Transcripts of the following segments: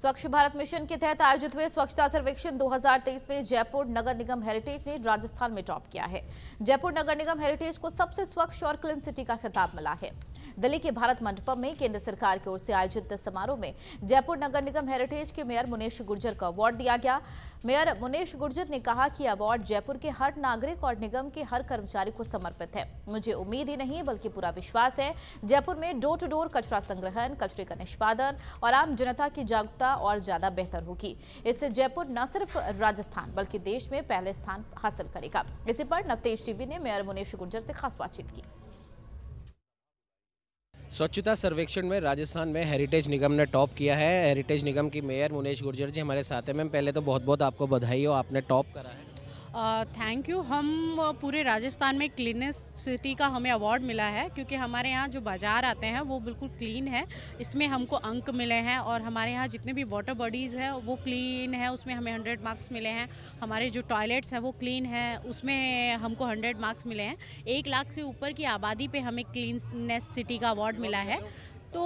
स्वच्छ भारत मिशन के तहत आयोजित हुए स्वच्छता सर्वेक्षण 2023 में जयपुर नगर निगम हेरिटेज ने राजस्थान में टॉप किया है जयपुर नगर निगम हेरिटेज को सबसे स्वच्छ और क्लीन सिटी का खिताब मिला है दिल्ली के भारत मंडपम में केंद्र सरकार की ओर से आयोजित समारोह में जयपुर नगर निगम हेरिटेज के मेयर मुनेश गुर्जर को अवार्ड दिया गया मेयर मुनेश गुर्जर ने कहा कि अवार्ड जयपुर के हर नागरिक और निगम के हर कर्मचारी को समर्पित है मुझे उम्मीद ही नहीं बल्कि पूरा विश्वास है जयपुर में डोर टू डोर कचरा संग्रहण कचरे का निष्पादन और आम जनता की जागरूकता व्यवस्था और ज़्यादा बेहतर होगी इससे जयपुर न सिर्फ राजस्थान बल्कि देश में पहले स्थान हासिल करेगा इसी पर नवतेज टीवी ने मेयर मुनेश गुर्जर से खास बातचीत की स्वच्छता सर्वेक्षण में राजस्थान में हेरिटेज निगम ने टॉप किया है हेरिटेज निगम की मेयर मुनेश गुर्जर जी हमारे साथ हैं मैम पहले तो बहुत बहुत आपको बधाई हो आपने टॉप करा है थैंक यू हम पूरे राजस्थान में क्लीनेस सिटी का हमें अवार्ड मिला है क्योंकि हमारे यहाँ जो बाज़ार आते हैं वो बिल्कुल क्लीन है इसमें हमको अंक मिले हैं और हमारे यहाँ जितने भी वाटर बॉडीज़ हैं वो क्लीन है उसमें हमें हंड्रेड मार्क्स मिले हैं हमारे जो टॉयलेट्स हैं वो क्लीन है उसमें हमको हंड्रेड मार्क्स मिले हैं एक लाख से ऊपर की आबादी पर हमें क्लीननेस सिटी का अवार्ड मिला है तो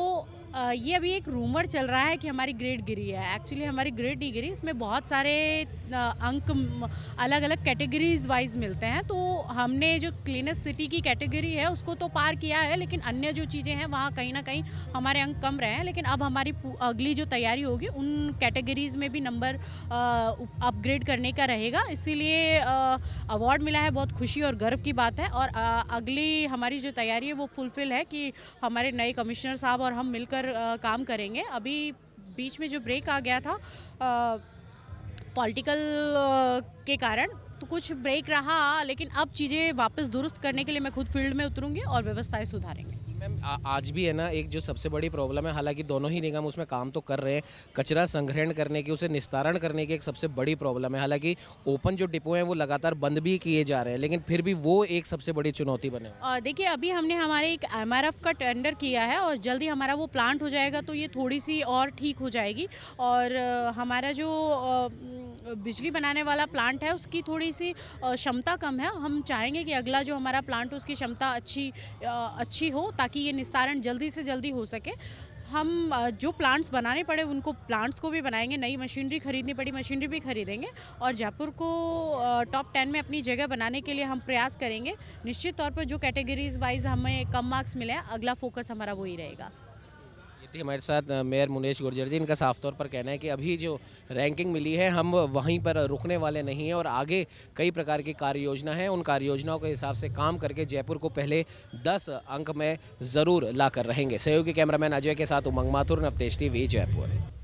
ये अभी एक रूमर चल रहा है कि हमारी ग्रेड गिरी है एक्चुअली हमारी ग्रेड नहीं गिरी इसमें बहुत सारे अंक अलग अलग कैटेगरीज वाइज मिलते हैं तो हमने जो क्लीनेस्ट सिटी की कैटेगरी है उसको तो पार किया है लेकिन अन्य जो चीज़ें हैं वहाँ कहीं ना कहीं हमारे अंक कम रहे हैं लेकिन अब हमारी अगली जो तैयारी होगी उन कैटेगरीज में भी नंबर अपग्रेड करने का रहेगा इसीलिए अवार्ड मिला है बहुत खुशी और गर्व की बात है और अगली हमारी जो तैयारी है वो फुलफिल है कि हमारे नए कमिश्नर साहब और हम मिलकर पर आ, काम करेंगे अभी बीच में जो ब्रेक आ गया था पॉलिटिकल के कारण तो कुछ ब्रेक रहा लेकिन अब चीज़ें वापस दुरुस्त करने के लिए मैं खुद फील्ड में उतरूंगी और व्यवस्थाएं सुधारेंगे मैम आज भी है ना एक जो सबसे बड़ी प्रॉब्लम है हालांकि दोनों ही निगम उसमें काम तो कर रहे हैं कचरा संग्रहण करने की उसे निस्तारण करने की एक सबसे बड़ी प्रॉब्लम है हालांकि ओपन जो डिपो हैं वो लगातार बंद भी किए जा रहे हैं लेकिन फिर भी वो एक सबसे बड़ी चुनौती बने देखिए अभी हमने हमारे एक एम का टेंडर किया है और जल्दी हमारा वो प्लांट हो जाएगा तो ये थोड़ी सी और ठीक हो जाएगी और हमारा जो बिजली बनाने वाला प्लांट है उसकी थोड़ी सी क्षमता कम है हम चाहेंगे कि अगला जो हमारा प्लांट उसकी क्षमता अच्छी अच्छी हो ताकि ये निस्तारण जल्दी से जल्दी हो सके हम जो प्लांट्स बनाने पड़े उनको प्लांट्स को भी बनाएंगे नई मशीनरी खरीदनी पड़ी मशीनरी भी खरीदेंगे और जयपुर को टॉप टेन में अपनी जगह बनाने के लिए हम प्रयास करेंगे निश्चित तौर पर जो कैटेगरीज वाइज हमें कम मार्क्स मिले अगला फोकस हमारा वही रहेगा थी हमारे साथ मेयर मुनेश गुर्जर जी इनका साफ तौर पर कहना है कि अभी जो रैंकिंग मिली है हम वहीं पर रुकने वाले नहीं हैं और आगे कई प्रकार की कार्य योजना है उन कार्य योजनाओं के हिसाब से काम करके जयपुर को पहले दस अंक में ज़रूर ला कर रहेंगे सहयोगी कैमरामैन अजय के साथ उमंग माथुर नवतेश टी जयपुर